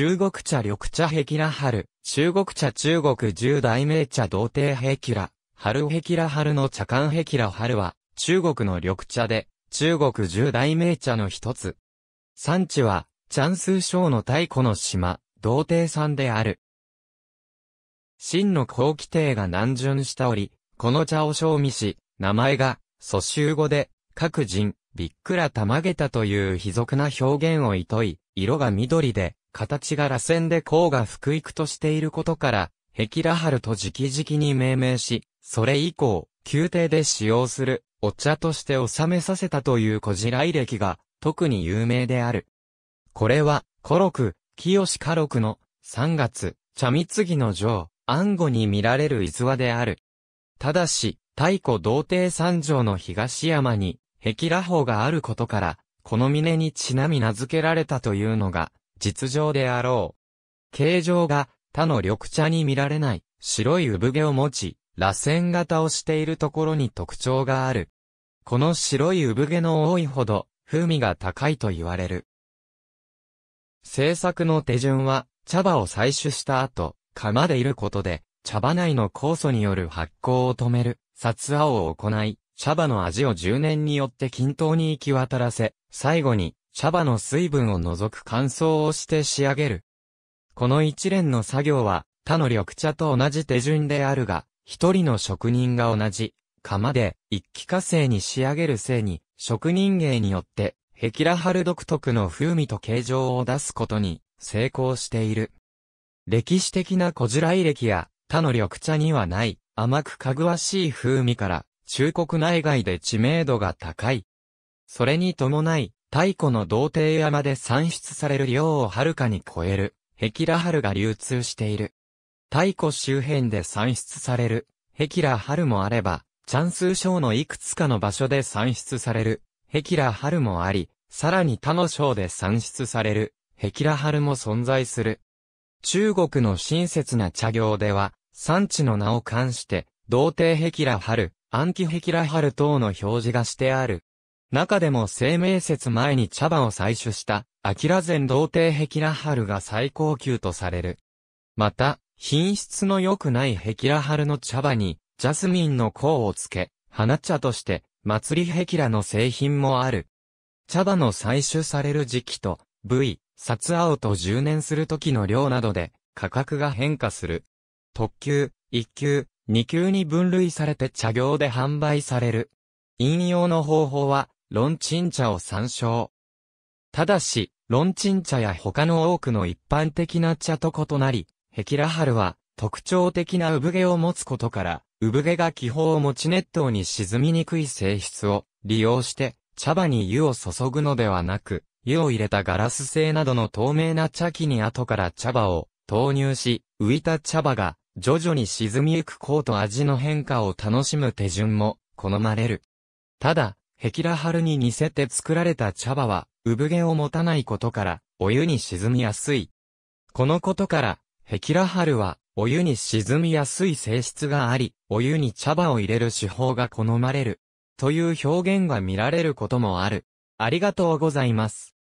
中国茶緑茶ヘキラ春、中国茶中国十大名茶童貞ヘキラ、春ヘキラ春の茶館ヘキラ春は、中国の緑茶で、中国十大名茶の一つ。産地は、チャンスー省の太古の島、童貞山である。真の後期帝が南巡したおり、この茶を賞味し、名前が、蘇州語で、各人、びっくらたまげたという卑俗な表現を糸い、色が緑で、形が螺旋で甲が福育としていることから、ヘキラハルと直々に命名し、それ以降、宮廷で使用するお茶として収めさせたという古事来歴が特に有名である。これは、古録、清家録の3月、茶蜜木の城、暗号に見られる逸話である。ただし、太古道貞三条の東山に、ヘキラ法があることから、この峰にちなみ名付けられたというのが、実情であろう。形状が他の緑茶に見られない白い産毛を持ち、螺旋型をしているところに特徴がある。この白い産毛の多いほど風味が高いと言われる。制作の手順は茶葉を採取した後、釜でいることで茶葉内の酵素による発酵を止める、殺泡を行い、茶葉の味を10年によって均等に行き渡らせ、最後に茶葉の水分を除く乾燥をして仕上げる。この一連の作業は、他の緑茶と同じ手順であるが、一人の職人が同じ、釜で、一気化成に仕上げるせいに、職人芸によって、ヘキラハル独特の風味と形状を出すことに、成功している。歴史的な小地来歴や、他の緑茶にはない、甘くかぐわしい風味から、中国内外で知名度が高い。それに伴い、太古の童貞山で産出される量をはるかに超える、ヘキラハルが流通している。太古周辺で産出される、ヘキラハルもあれば、チャンスー省のいくつかの場所で産出される、ヘキラハルもあり、さらに他の省で産出される、ヘキラハルも存在する。中国の親切な茶行では、産地の名を冠して、童貞ヘキラハル、暗記ヘキラハル等の表示がしてある。中でも生命説前に茶葉を採取した、アキラゼン童貞ヘキラハルが最高級とされる。また、品質の良くないヘキラハルの茶葉に、ジャスミンの香をつけ、花茶として、祭りヘキラの製品もある。茶葉の採取される時期と、部位、札青と充年する時の量などで、価格が変化する。特級、一級、二級に分類されて茶業で販売される。引用の方法は、ロンチン茶を参照。ただし、ロンチン茶や他の多くの一般的な茶と異なり、ヘキラハルは特徴的な産毛を持つことから、産毛が気泡を持ち熱湯に沈みにくい性質を利用して、茶葉に湯を注ぐのではなく、湯を入れたガラス製などの透明な茶器に後から茶葉を投入し、浮いた茶葉が徐々に沈みゆく香と味の変化を楽しむ手順も好まれる。ただ、ヘキラハルに似せて作られた茶葉は、産毛を持たないことから、お湯に沈みやすい。このことから、ヘキラハルは、お湯に沈みやすい性質があり、お湯に茶葉を入れる手法が好まれる。という表現が見られることもある。ありがとうございます。